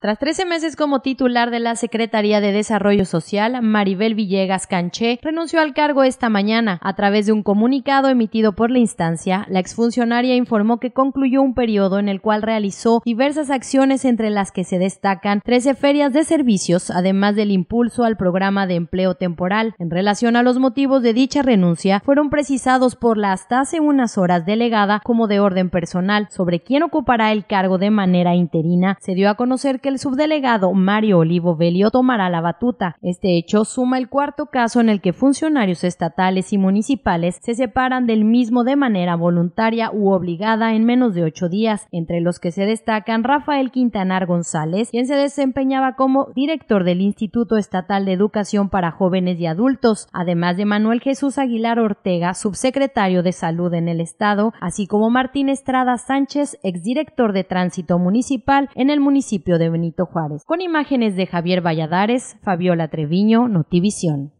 Tras 13 meses como titular de la Secretaría de Desarrollo Social, Maribel Villegas Canché renunció al cargo esta mañana. A través de un comunicado emitido por la instancia, la exfuncionaria informó que concluyó un periodo en el cual realizó diversas acciones entre las que se destacan 13 ferias de servicios, además del impulso al programa de empleo temporal. En relación a los motivos de dicha renuncia, fueron precisados por la hasta hace unas horas delegada como de orden personal. Sobre quién ocupará el cargo de manera interina, se dio a conocer que el subdelegado Mario Olivo Velio tomará la batuta. Este hecho suma el cuarto caso en el que funcionarios estatales y municipales se separan del mismo de manera voluntaria u obligada en menos de ocho días, entre los que se destacan Rafael Quintanar González, quien se desempeñaba como director del Instituto Estatal de Educación para Jóvenes y Adultos, además de Manuel Jesús Aguilar Ortega, subsecretario de Salud en el Estado, así como Martín Estrada Sánchez, exdirector de Tránsito Municipal en el municipio de Juárez, con imágenes de Javier Valladares, Fabiola Treviño, Notivisión.